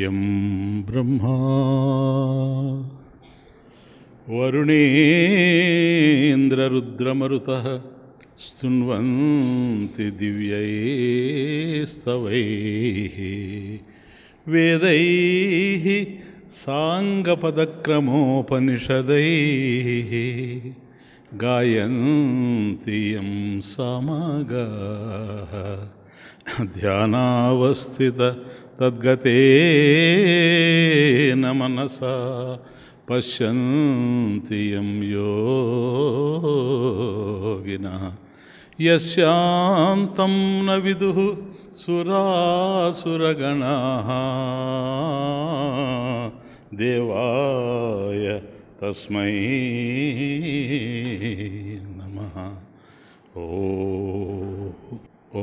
यं ब्रह्मा वरुणेन्द्ररुद्रमरुतः स्तु दिव्यैस्तवैः वेदैः साङ्गपदक्रमोपनिषदैः गायन्ति यं समागाः ध्यानावस्थितः तद्गते मनसा पश्यन्ति यं योगिनः न विदुः सुरासुरगणाः देवाय तस्म नमः ओ ओ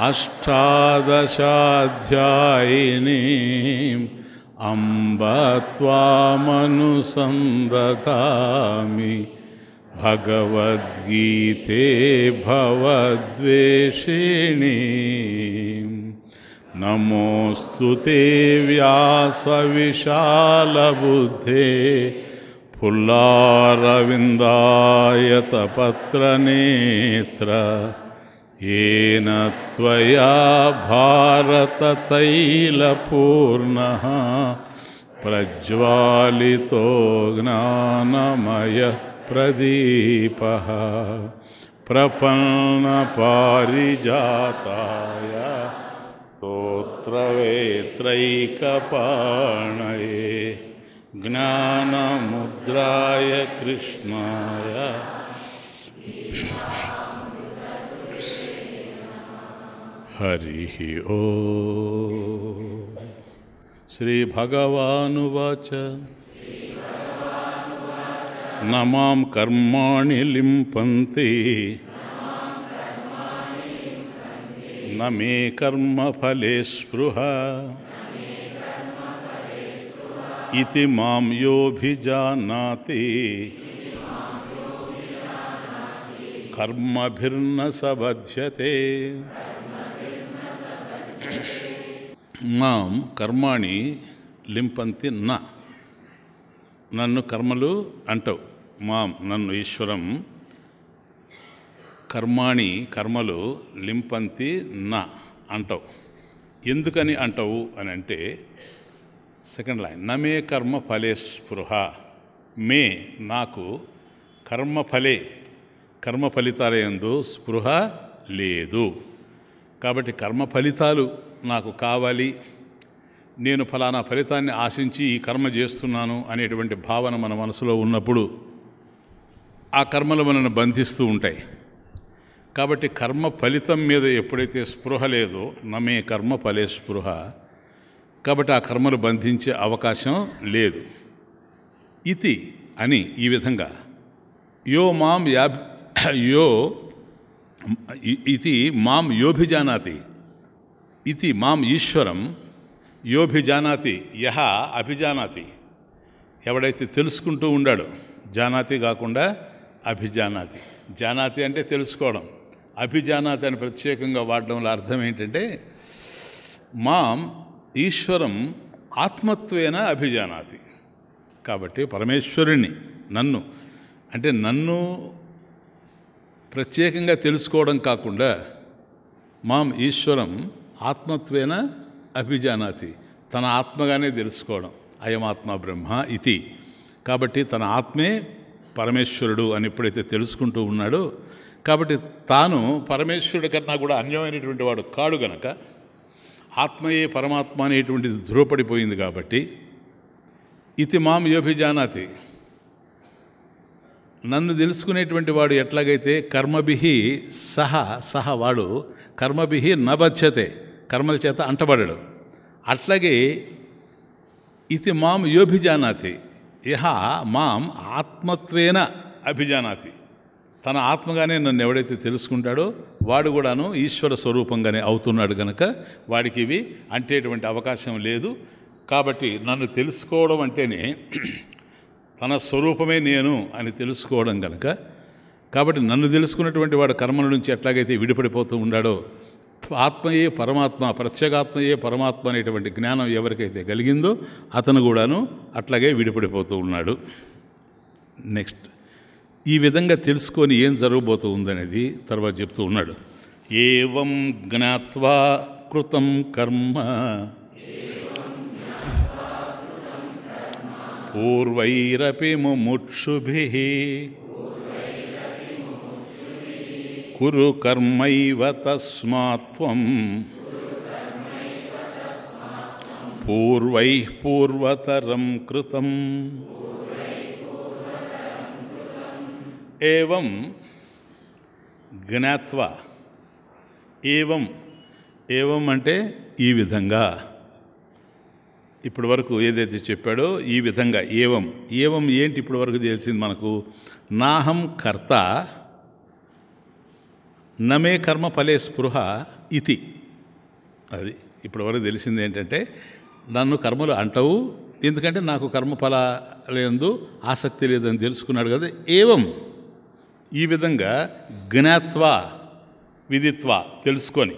अष्टादशाध्यायिनीम् अम्ब त्वामनुसन्ददामि भगवद्गीते भवद्वेषिणी व्यासविशालबुद्धे नमोऽस्तुतिव्यासविशालबुद्धे फुल्लारविन्दायतपत्रनेत्र येन त्वया भारततैलपूर्णः प्रज्वालितो ज्ञानमयः प्रदीपः प्रपन्नपारिजाताय स्तोत्रवेत्रैकपाणये ज्ञानमुद्राय कृष्णाय हरि ओ श्री भगवाच नमा कर्मा लिम्पन्ति न मे कर्म फले स्पृह इति कर्म योऽभिजानाति कर्मभिर्न सबध्यते कर्म మాం కర్మాణి లింపంతి నా నన్ను కర్మలు అంటావు మాం నన్ను ఈశ్వరం కర్మాణి కర్మలు లింపంతి నా అంటావు ఎందుకని అంటావు అని అంటే సెకండ్ లైన్ నమే కర్మ ఫలే స్పృహ మే నాకు కర్మ ఫలే కర్మ ఫలితాల స్పృహ లేదు కాబట్టి కర్మ ఫలితాలు నాకు కావాలి నేను ఫలానా ఫలితాన్ని ఆశించి ఈ కర్మ చేస్తున్నాను అనేటువంటి భావన మన మనసులో ఉన్నప్పుడు ఆ కర్మలు మనను బంధిస్తూ ఉంటాయి కాబట్టి కర్మ ఫలితం మీద ఎప్పుడైతే స్పృహ లేదో నమే కర్మ ఫలే స్పృహ కాబట్టి ఆ కర్మలు బంధించే అవకాశం లేదు ఇది అని ఈ విధంగా యో మాం యాభి యో ఇది మాం యోభిజానాతి ఇది మాం ఈశ్వరం యోభిజానాతి యహ అభిజానాతి ఎవడైతే తెలుసుకుంటూ ఉండాడు జానాతి కాకుండా అభిజానాతి జానాతి అంటే తెలుసుకోవడం అభిజానాతి అని ప్రత్యేకంగా వల్ల అర్థం ఏంటంటే మాం ఈశ్వరం ఆత్మత్వేన అభిజానాతి కాబట్టి పరమేశ్వరుణ్ణి నన్ను అంటే నన్ను ప్రత్యేకంగా తెలుసుకోవడం కాకుండా మాం ఈశ్వరం ఆత్మత్వేన అభిజానాతి తన ఆత్మగానే తెలుసుకోవడం అయమాత్మ బ్రహ్మ ఇది కాబట్టి తన ఆత్మే పరమేశ్వరుడు అని ఎప్పుడైతే తెలుసుకుంటూ ఉన్నాడో కాబట్టి తాను పరమేశ్వరుడి కన్నా కూడా అన్యమైనటువంటి వాడు కాడు గనక ఆత్మయే పరమాత్మ అనేటువంటిది ధృవపడిపోయింది కాబట్టి ఇది మాం యోభిజానాతి నన్ను తెలుసుకునేటువంటి వాడు ఎట్లాగైతే కర్మభి సహ సహ వాడు కర్మభి నబధ్యతే కర్మల చేత అంటబడడు అట్లాగే ఇది మాం యోభిజానాతి ఇహ మాం ఆత్మత్వేన అభిజానాతి తన ఆత్మగానే నన్ను ఎవడైతే తెలుసుకుంటాడో వాడు కూడాను ఈశ్వర స్వరూపంగానే అవుతున్నాడు కనుక వాడికి ఇవి అంటేటువంటి అవకాశం లేదు కాబట్టి నన్ను తెలుసుకోవడం అంటేనే తన స్వరూపమే నేను అని తెలుసుకోవడం కనుక కాబట్టి నన్ను తెలుసుకున్నటువంటి వాడు కర్మల నుంచి ఎట్లాగైతే విడిపడిపోతూ ఉన్నాడో ఆత్మయే పరమాత్మ ప్రత్యేగాత్మయే పరమాత్మ అనేటువంటి జ్ఞానం ఎవరికైతే కలిగిందో అతను కూడాను అట్లాగే విడిపడిపోతూ ఉన్నాడు నెక్స్ట్ ఈ విధంగా తెలుసుకొని ఏం జరగబోతూ ఉందనేది తర్వాత చెప్తూ ఉన్నాడు ఏవం జ్ఞాత్వా కృతం కర్మ పూర్వైరపి ముముక్షుభి కురు కర్మైవ తస్మాత్వం పూర్వై పూర్వతరం కృతం ఏం జ్ఞాత్వ ఏం ఏం అంటే ఈ విధంగా ఇప్పటి వరకు ఏదైతే చెప్పాడో ఈ విధంగా ఏవం ఏవం ఏంటి ఇప్పటి వరకు తెలిసింది మనకు నాహం కర్త నమే కర్మ ఫలే స్పృహ ఇది అది ఇప్పుడు వరకు తెలిసింది ఏంటంటే నన్ను కర్మలు అంటవు ఎందుకంటే నాకు కర్మఫల లేదు ఆసక్తి లేదని తెలుసుకున్నాడు కదా ఏవం ఈ విధంగా జ్ఞాత్వ విధిత్వ తెలుసుకొని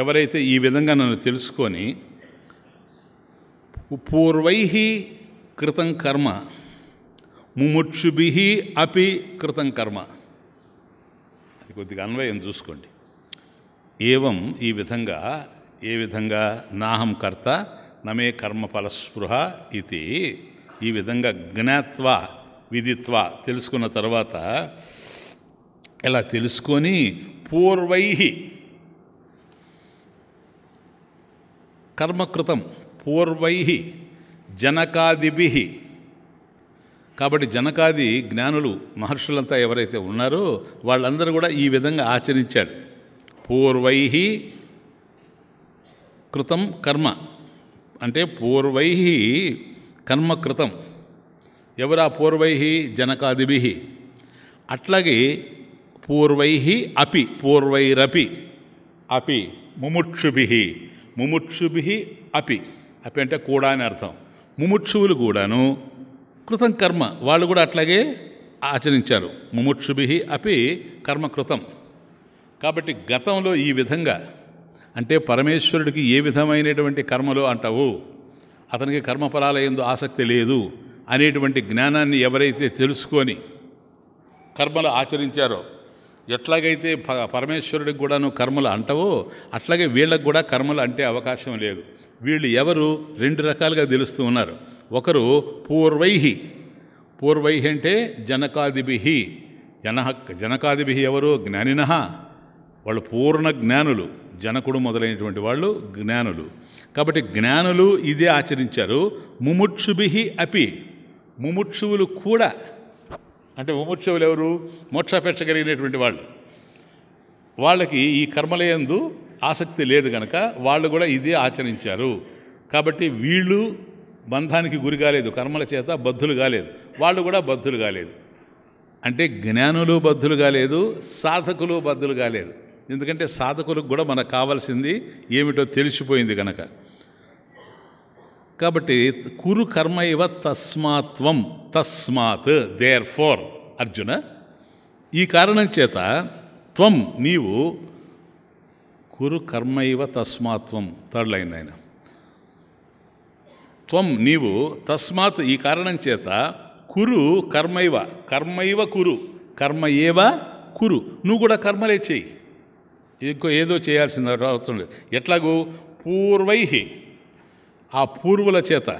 ఎవరైతే ఈ విధంగా నన్ను తెలుసుకొని పూర్వై కృతం కర్మ ముముక్షుభి అపి కృతం కర్మ కొద్దిగా అన్వయం చూసుకోండి ఏవం ఈ విధంగా ఏ విధంగా నాహం కర్త నమే కర్మ ఫలస్పృహ ఇది ఈ విధంగా జ్ఞాత్వ విధిత్వ తెలుసుకున్న తర్వాత ఇలా తెలుసుకొని పూర్వై కర్మకృతం పూర్వై జనకాదిభి కాబట్టి జనకాది జ్ఞానులు మహర్షులంతా ఎవరైతే ఉన్నారో వాళ్ళందరూ కూడా ఈ విధంగా ఆచరించాడు పూర్వై కృతం కర్మ అంటే పూర్వై కర్మకృతం ఎవరా పూర్వై జనకాదిభి అట్లాగే పూర్వై అపి పూర్వైరపి అపి ముముక్షుభి ముముక్షుభి అపి అపి అంటే కూడా అని అర్థం ముముక్షువులు కూడాను కృతం కర్మ వాళ్ళు కూడా అట్లాగే ఆచరించారు ముముక్షుభి అపి కర్మకృతం కాబట్టి గతంలో ఈ విధంగా అంటే పరమేశ్వరుడికి ఏ విధమైనటువంటి కర్మలు అంటావు అతనికి కర్మఫలాల ఎందు ఆసక్తి లేదు అనేటువంటి జ్ఞానాన్ని ఎవరైతే తెలుసుకొని కర్మలు ఆచరించారో ఎట్లాగైతే పరమేశ్వరుడికి కూడాను కర్మలు అంటవో అట్లాగే వీళ్ళకు కూడా కర్మలు అంటే అవకాశం లేదు వీళ్ళు ఎవరు రెండు రకాలుగా తెలుస్తూ ఉన్నారు ఒకరు పూర్వై పూర్వై అంటే జనకాదిభి జన జనకాదిభి ఎవరు జ్ఞానిన వాళ్ళు పూర్ణ జ్ఞానులు జనకుడు మొదలైనటువంటి వాళ్ళు జ్ఞానులు కాబట్టి జ్ఞానులు ఇదే ఆచరించారు ముముక్షుభి అపి ముముక్షువులు కూడా అంటే ముముక్షువులు ఎవరు మోక్షాపేక్షగలిగినటువంటి వాళ్ళు వాళ్ళకి ఈ కర్మలయందు ఆసక్తి లేదు కనుక వాళ్ళు కూడా ఇదే ఆచరించారు కాబట్టి వీళ్ళు బంధానికి గురి కాలేదు కర్మల చేత బద్ధులు కాలేదు వాళ్ళు కూడా బద్ధులు కాలేదు అంటే జ్ఞానులు బద్ధులు కాలేదు సాధకులు బద్ధులు కాలేదు ఎందుకంటే సాధకులకు కూడా మనకు కావాల్సింది ఏమిటో తెలిసిపోయింది కనుక కాబట్టి కురు కర్మ ఇవ తస్మాత్వం తస్మాత్ దేర్ ఫోర్ అర్జున ఈ కారణం చేత త్వం నీవు కురు కర్మ ఇవ తస్మాత్వం థర్డ్ లైన్ అయినా త్వం నీవు తస్మాత్ ఈ కారణం చేత కురు కర్మైవ కర్మైవ కురు కర్మ ఏవ కురు నువ్వు కూడా కర్మలే చేయి ఇంకో ఏదో చేయాల్సిన అవసరం లేదు ఎట్లాగూ పూర్వై ఆ పూర్వుల చేత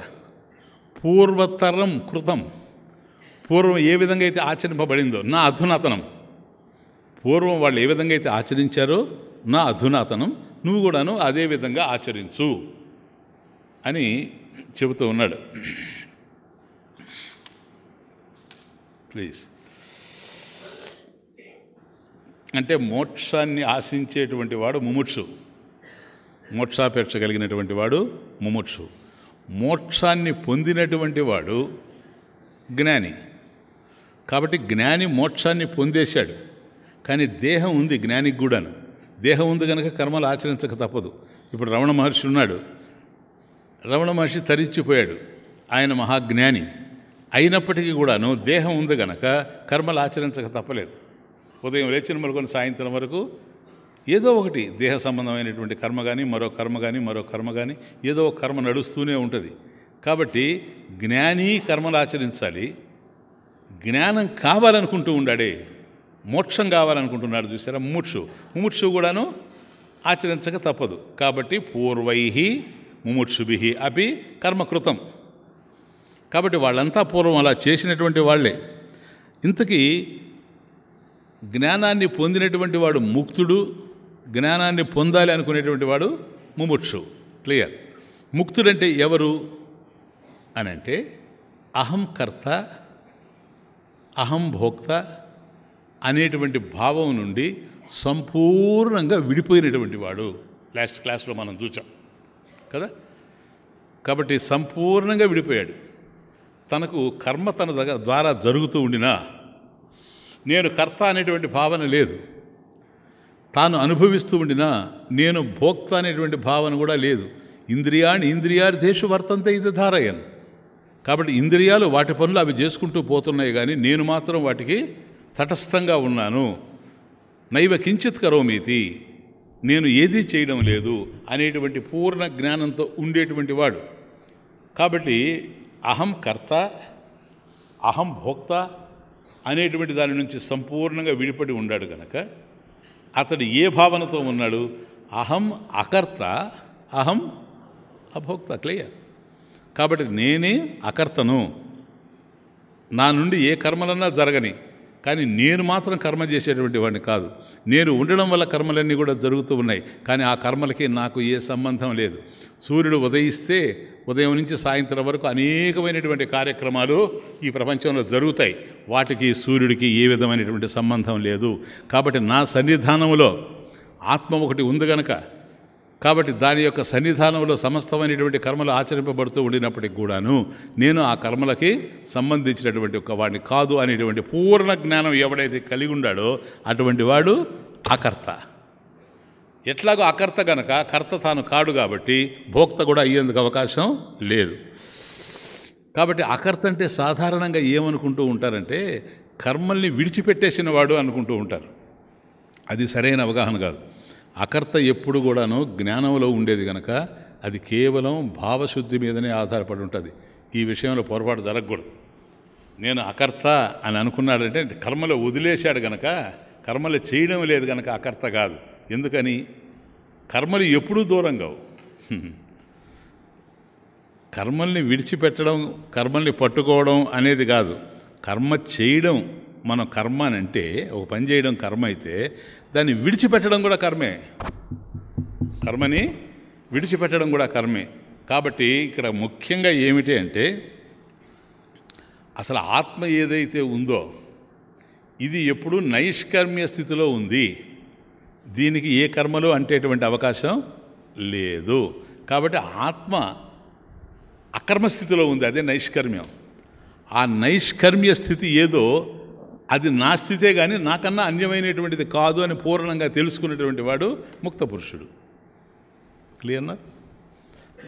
పూర్వతరం కృతం పూర్వం ఏ విధంగా అయితే ఆచరింపబడిందో నా అధునాతనం పూర్వం వాళ్ళు ఏ విధంగా అయితే ఆచరించారో నా అధునాతనం నువ్వు కూడాను అదే విధంగా ఆచరించు అని చెబుతూ ఉన్నాడు ప్లీజ్ అంటే మోక్షాన్ని ఆశించేటువంటి వాడు ముముక్షు మోక్షాపేక్ష కలిగినటువంటి వాడు ముముక్షు మోక్షాన్ని పొందినటువంటి వాడు జ్ఞాని కాబట్టి జ్ఞాని మోక్షాన్ని పొందేశాడు కానీ దేహం ఉంది జ్ఞానికి కూడాను దేహం ఉంది కనుక కర్మలు ఆచరించక తప్పదు ఇప్పుడు రమణ మహర్షి ఉన్నాడు రమణ మహర్షి తరించిపోయాడు ఆయన మహాజ్ఞాని అయినప్పటికీ కూడాను దేహం ఉంది గనక కర్మలు ఆచరించక తప్పలేదు ఉదయం లేచిన మొదలుకొని సాయంత్రం వరకు ఏదో ఒకటి దేహ సంబంధమైనటువంటి కర్మ కానీ మరో కర్మ కానీ మరో కర్మ కానీ ఏదో ఒక కర్మ నడుస్తూనే ఉంటుంది కాబట్టి జ్ఞాని కర్మలు ఆచరించాలి జ్ఞానం కావాలనుకుంటూ ఉండాడే మోక్షం కావాలనుకుంటున్నాడు చూసారా ముముక్షు ముముక్షు కూడాను ఆచరించక తప్పదు కాబట్టి పూర్వై ముముక్షుభి అపి కర్మకృతం కాబట్టి వాళ్ళంతా పూర్వం అలా చేసినటువంటి వాళ్ళే ఇంతకీ జ్ఞానాన్ని పొందినటువంటి వాడు ముక్తుడు జ్ఞానాన్ని పొందాలి అనుకునేటువంటి వాడు ముముక్షు క్లియర్ ముక్తుడంటే ఎవరు అని అంటే అహం కర్త అహం భోక్త అనేటువంటి భావం నుండి సంపూర్ణంగా విడిపోయినటువంటి వాడు లాస్ట్ క్లాస్లో మనం చూచాం కదా కాబట్టి సంపూర్ణంగా విడిపోయాడు తనకు కర్మ తన ద్వారా జరుగుతూ ఉండినా నేను కర్త అనేటువంటి భావన లేదు తాను అనుభవిస్తూ ఉండినా నేను భోక్త అనేటువంటి భావన కూడా లేదు ఇంద్రియాన్ని దేశం వర్తంతే ఇది ధారయన్ కాబట్టి ఇంద్రియాలు వాటి పనులు అవి చేసుకుంటూ పోతున్నాయి కానీ నేను మాత్రం వాటికి తటస్థంగా ఉన్నాను నైవ కించిత్ కరోమీతి నేను ఏదీ చేయడం లేదు అనేటువంటి పూర్ణ జ్ఞానంతో ఉండేటువంటి వాడు కాబట్టి అహం కర్త అహం భోక్త అనేటువంటి దాని నుంచి సంపూర్ణంగా విడిపడి ఉన్నాడు కనుక అతడు ఏ భావనతో ఉన్నాడు అహం అకర్త అహం అభోక్త క్లియర్ కాబట్టి నేనే అకర్తను నా నుండి ఏ కర్మలన్నా జరగని కానీ నేను మాత్రం కర్మ చేసేటువంటి వాడిని కాదు నేను ఉండడం వల్ల కర్మలన్నీ కూడా జరుగుతూ ఉన్నాయి కానీ ఆ కర్మలకి నాకు ఏ సంబంధం లేదు సూర్యుడు ఉదయిస్తే ఉదయం నుంచి సాయంత్రం వరకు అనేకమైనటువంటి కార్యక్రమాలు ఈ ప్రపంచంలో జరుగుతాయి వాటికి సూర్యుడికి ఏ విధమైనటువంటి సంబంధం లేదు కాబట్టి నా సన్నిధానంలో ఆత్మ ఒకటి ఉంది గనక కాబట్టి దాని యొక్క సన్నిధానంలో సమస్తమైనటువంటి కర్మలు ఆచరింపబడుతూ ఉండినప్పటికి కూడాను నేను ఆ కర్మలకి సంబంధించినటువంటి ఒక వాడిని కాదు అనేటువంటి పూర్ణ జ్ఞానం ఎవడైతే కలిగి ఉన్నాడో అటువంటి వాడు అకర్త ఎట్లాగో అకర్త గనక కర్త తాను కాడు కాబట్టి భోక్త కూడా అయ్యేందుకు అవకాశం లేదు కాబట్టి అకర్త అంటే సాధారణంగా ఏమనుకుంటూ ఉంటారంటే కర్మల్ని విడిచిపెట్టేసిన వాడు అనుకుంటూ ఉంటారు అది సరైన అవగాహన కాదు అకర్త ఎప్పుడు కూడాను జ్ఞానంలో ఉండేది కనుక అది కేవలం భావశుద్ధి మీదనే ఆధారపడి ఉంటుంది ఈ విషయంలో పొరపాటు జరగకూడదు నేను అకర్త అని అనుకున్నాడంటే కర్మలో వదిలేశాడు గనక కర్మలు చేయడం లేదు గనక అకర్త కాదు ఎందుకని కర్మలు ఎప్పుడూ దూరం కావు కర్మల్ని విడిచిపెట్టడం కర్మల్ని పట్టుకోవడం అనేది కాదు కర్మ చేయడం మనం కర్మ అని అంటే ఒక పని చేయడం కర్మ అయితే దాన్ని విడిచిపెట్టడం కూడా కర్మే కర్మని విడిచిపెట్టడం కూడా కర్మే కాబట్టి ఇక్కడ ముఖ్యంగా ఏమిటి అంటే అసలు ఆత్మ ఏదైతే ఉందో ఇది ఎప్పుడు నైష్కర్మ్య స్థితిలో ఉంది దీనికి ఏ కర్మలు అంటేటువంటి అవకాశం లేదు కాబట్టి ఆత్మ అకర్మ స్థితిలో ఉంది అదే నైష్కర్మ్యం ఆ నైష్కర్మ్య స్థితి ఏదో అది నా స్థితే కానీ నాకన్నా అన్యమైనటువంటిది కాదు అని పూర్ణంగా తెలుసుకున్నటువంటి వాడు ముక్త పురుషుడు క్లియర్నా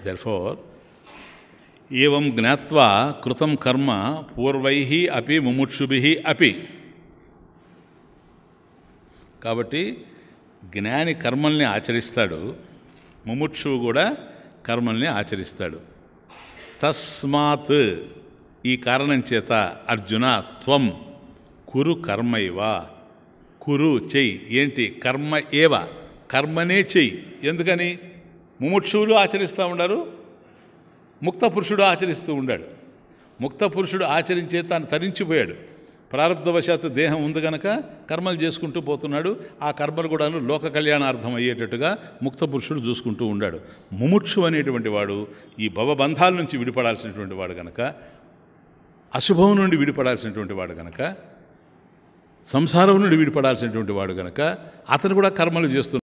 దర్ఫోర్ ఏం జ్ఞావా కృతం కర్మ పూర్వై అపి ముముక్షుభి అపి కాబట్టి జ్ఞాని కర్మల్ని ఆచరిస్తాడు ముముక్షువు కూడా కర్మల్ని ఆచరిస్తాడు తస్మాత్ ఈ కారణం చేత అర్జున త్వం కురు కర్మైవ కురు చెయ్యి ఏంటి కర్మ ఏవ కర్మనే చెయ్యి ఎందుకని ముముక్షువులు ఆచరిస్తూ ఉన్నారు ముక్త పురుషుడు ఆచరిస్తూ ఉండాడు ముక్త పురుషుడు ఆచరించే తాను తరించిపోయాడు ప్రారంధవశాత్తు దేహం ఉంది కనుక కర్మలు చేసుకుంటూ పోతున్నాడు ఆ కర్మలు కూడాను లోక కళ్యాణార్థం అయ్యేటట్టుగా ముక్త పురుషుడు చూసుకుంటూ ఉండాడు ముముక్షు అనేటువంటి వాడు ఈ భవబంధాల నుంచి విడిపడాల్సినటువంటి వాడు కనుక అశుభం నుండి విడిపడాల్సినటువంటి వాడు కనుక సంసారం నుండి విడిపడాల్సినటువంటి వాడు గనక అతను కూడా కర్మలు చేస్తున్నాడు